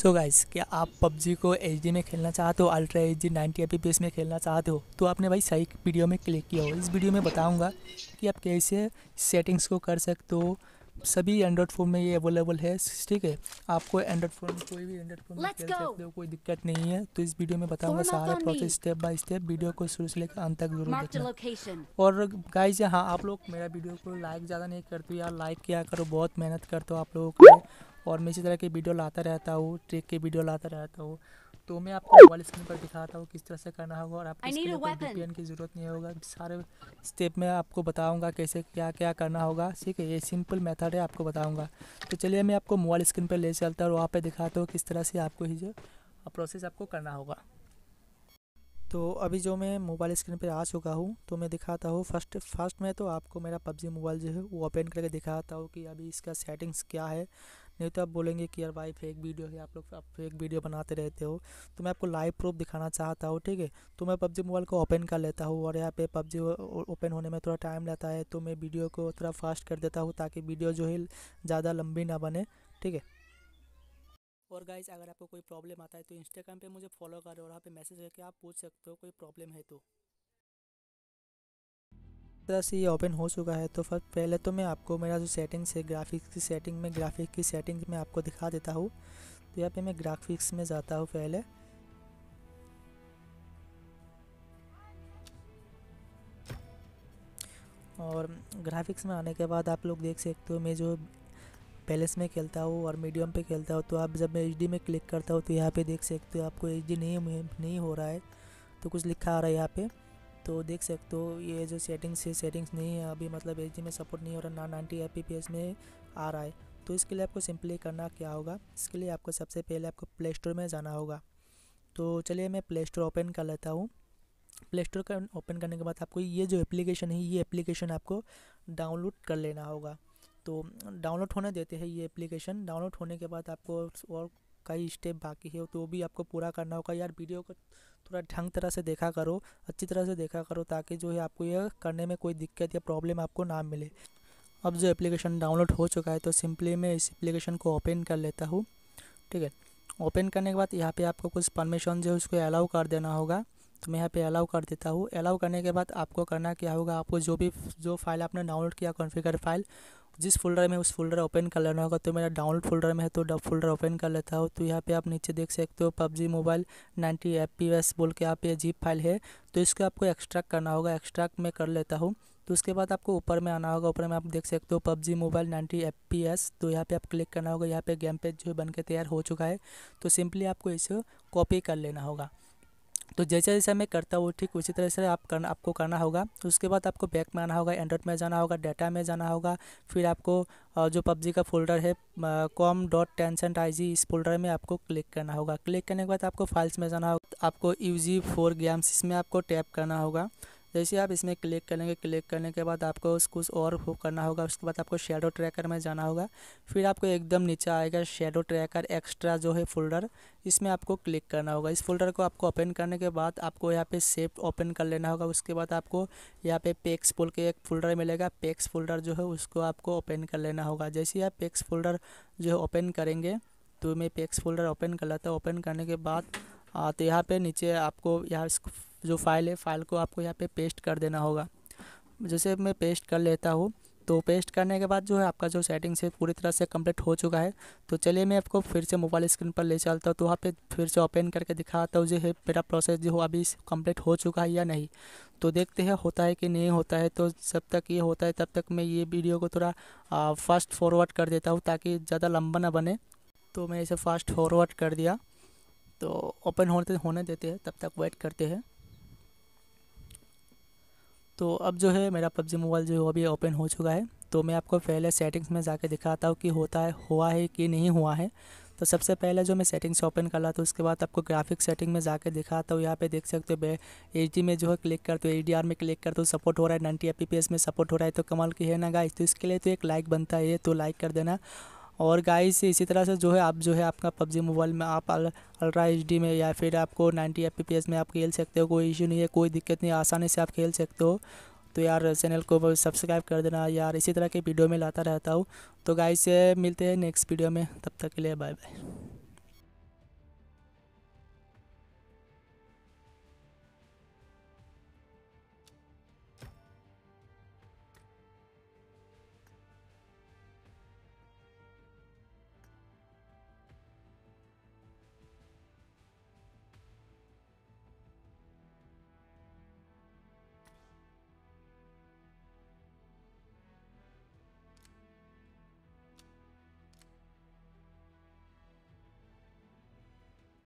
सो so guys क्या आप PUBG को एच में खेलना चाहते हो अल्ट्रा एच डी नाइन्टी में खेलना चाहते हो तो आपने भाई सही वीडियो में क्लिक किया हो इस वीडियो में बताऊँगा कि आप कैसे सेटिंग्स को कर सकते हो सभी एंड्रॉयड फ़ोन में ये अवेलेबल है ठीक है आपको एंड्रॉयड फ़ोन कोई भी एंड्रॉयड फ़ोन में खेल सकते हो कोई दिक्कत नहीं है तो इस वीडियो में बताऊँगा सारा process step by step video को शुरू से लेकर अंत तक जरूर और गाइज हाँ आप लोग मेरा वीडियो को लाइक ज़्यादा नहीं करते यार लाइक किया करो बहुत मेहनत करते हो आप लोगों को और मैं इसी तरह की वीडियो लाता रहता हूँ ट्रिक की वीडियो लाता रहता हूँ तो मैं आपको मोबाइल स्क्रीन पर दिखाता हूँ किस तरह से करना होगा और आपको इसके लिए वीपीएन की ज़रूरत नहीं होगा सारे स्टेप में आपको बताऊँगा कैसे क्या क्या करना होगा ठीक है ये सिंपल मेथड है आपको बताऊँगा तो चलिए मैं आपको मोबाइल स्क्रीन पर ले चलता हूँ और वहाँ पर दिखाता हूँ किस तरह से आपको ये प्रोसेस आपको करना होगा तो अभी जो मैं मोबाइल स्क्रीन पर आ चुका हूँ तो मैं दिखाता हूँ फर्स्ट फर्स्ट में तो आपको मेरा पबजी मोबाइल जो है वो ओपन करके दिखाता हूँ कि अभी इसका सेटिंग्स क्या है नहीं तो आप बोलेंगे कि यार भाई फेक वीडियो है आप लोग आप फेक वीडियो बनाते रहते हो तो मैं आपको लाइव प्रूफ दिखाना चाहता हूँ ठीक है तो मैं पबजी मोबाइल को ओपन कर लेता हूँ और यहाँ पे पबजी ओपन होने में थोड़ा टाइम लगता है तो मैं वीडियो को थोड़ा फास्ट कर देता हूँ ताकि वीडियो जो है ज़्यादा लंबी ना बने ठीक है और गाइज अगर आपको कोई प्रॉब्लम आता है तो इंस्टाग्राम पर मुझे फॉलो करो और वहाँ पर मैसेज करके आप पूछ सकते हो कोई प्रॉब्लम है तो तरह से ये ओपन हो चुका है तो फर्स्ट पहले तो मैं आपको मेरा जो सेटिंग्स है ग्राफिक्स की सेटिंग में ग्राफिक की सेटिंग में आपको दिखा देता हूँ तो यहाँ पे मैं ग्राफिक्स में जाता हूँ पहले और ग्राफिक्स में आने के बाद आप लोग देख सकते हो मैं जो पैलेस में खेलता हूँ और मीडियम पे खेलता हूँ तो आप जब मैं एच में क्लिक करता हूँ तो यहाँ पे देख सकते हो आपको एच नहीं नहीं हो रहा है तो कुछ लिखा आ रहा है यहाँ पे तो देख सकते हो ये जो सेटिंग्स है सेटिंग्स नहीं है अभी मतलब एच में सपोर्ट नहीं हो रहा ना नाइन्टी एफ में आ रहा है तो इसके लिए आपको सिंपली करना क्या होगा इसके लिए आपको सबसे पहले आपको प्ले स्टोर में जाना होगा तो चलिए मैं प्ले स्टोर ओपन कर लेता हूँ प्ले स्टोर का ओपन करने के बाद आपको ये जो एप्लीकेशन है ये एप्लीकेशन आपको डाउनलोड कर लेना होगा तो डाउनलोड होने देते हैं ये एप्लीकेशन डाउनलोड होने के बाद आपको और कई स्टेप बाकी है तो वो भी आपको पूरा करना होगा यार वीडियो को थोड़ा ढंग तरह से देखा करो अच्छी तरह से देखा करो ताकि जो है आपको यह करने में कोई दिक्कत या प्रॉब्लम आपको ना मिले अब जो एप्लीकेशन डाउनलोड हो चुका है तो सिंपली मैं इस एप्लीकेशन को ओपन कर लेता हूँ ठीक है ओपन करने के बाद यहाँ पे आपको कुछ परमिशन जो है उसको अलाउ कर देना होगा तो मैं यहाँ पे अलाउ कर देता हूँ अलाउ करने के बाद आपको करना क्या होगा आपको जो भी जो फाइल आपने डाउनलोड किया कॉन्फ़िगर फाइल जिस फोल्डर में उस फोल्डर ओपन कर लेना होगा तो मेरा डाउनलोड फोल्डर में है तो डब फोल्डर ओपन कर लेता हूँ तो यहाँ पे आप नीचे देख सकते हो PUBG mobile ninety F P S बोल के आप ये जीप फाइल है तो इसको आपको एक्सट्रैक्ट करना होगा एक्सट्रैक्ट मैं कर लेता हूँ तो उसके बाद आपको ऊपर में आना होगा ऊपर में आप देख सकते हो PUBG mobile ninety F P S तो यहाँ पे आप क्लिक करना होगा यहाँ पे गेम पेज जो बन के तैयार हो चुका है तो सिंपली आपको इसे कॉपी कर लेना होगा तो जैसे जैसे मैं करता हूँ ठीक उसी तरह से आप करना आपको करना होगा उसके बाद आपको बैक में आना होगा एंड्रॉइड में जाना होगा डाटा में जाना होगा फिर आपको जो पबजी का फोल्डर है कॉम डॉट सेंट आई इस फोल्डर में आपको क्लिक करना होगा क्लिक करने के बाद आपको फाइल्स में जाना होगा आपको यू जी फोर गेम्स इसमें आपको टैप करना होगा जैसे आप इसमें क्लिक करेंगे क्लिक करने के बाद आपको कुछ और करना होगा उसके बाद आपको शेडो ट्रैकर में जाना होगा फिर आपको एकदम नीचे आएगा शेडो ट्रैकर एक्स्ट्रा जो है फोल्डर इसमें आपको क्लिक करना होगा इस फोल्डर को आपको ओपन करने के बाद आपको यहाँ पे सेव ओपन कर लेना होगा उसके बाद आपको यहाँ पे पेक्स बोल के एक फोल्डर मिलेगा पेक्स फोल्डर जो है उसको आपको ओपन कर लेना होगा जैसे आप पेक्स फोल्डर जो है ओपन करेंगे तो मैं पेक्स फोल्डर ओपन कर लेता हूँ ओपन करने के बाद तो यहाँ पे नीचे आपको यहाँ जो फाइल है फाइल को आपको यहाँ पे पेस्ट कर देना होगा जैसे मैं पेस्ट कर लेता हूँ तो पेस्ट करने के बाद जो है आपका जो सेटिंग्स है पूरी तरह से कंप्लीट हो चुका है तो चलिए मैं आपको फिर से मोबाइल स्क्रीन पर ले चलता हूँ तो वहाँ पे फिर से ओपन करके दिखाता हूँ जो है मेरा प्रोसेस जो अभी कंप्लीट हो चुका है या नहीं तो देखते हैं होता है कि नहीं होता है तो जब तक ये होता है तब तक मैं ये वीडियो को थोड़ा फास्ट फॉरवर्ड कर देता हूँ ताकि ज़्यादा लंबा ना बने तो मैं इसे फास्ट फॉरवर्ड कर दिया तो ओपन होते होने देते हैं तब तक वेट करते हैं तो अब जो है मेरा पबजी मोबाइल जो है वो अभी ओपन हो चुका है तो मैं आपको पहले सेटिंग्स में जाके दिखाता हूँ कि होता है हुआ है कि नहीं हुआ है तो सबसे पहले जो मैं सेटिंग्स ओपन कर रहा था उसके बाद आपको ग्राफिक सेटिंग में जाके दिखाता हूँ यहाँ पे देख सकते हो एच में जो है क्लिक करते हो एच में क्लिक करते हो सपोर्ट हो रहा है नाइन्टी एफ में सपोर्ट हो रहा है तो कमाल की है ना गाइस तो इसके लिए तो एक लाइक बनता है तो लाइक कर देना और गाइस इसी तरह से जो है आप जो है आपका पबजी मोबाइल में आप अल्ट्रा एच में या फिर आपको 90 एफ में आप खेल सकते हो कोई इशू नहीं है कोई दिक्कत नहीं आसानी से आप खेल सकते हो तो यार चैनल को सब्सक्राइब कर देना यार इसी तरह के वीडियो में लाता रहता हूँ तो गाइस मिलते हैं नेक्स्ट वीडियो में तब तक के लिए बाय बाय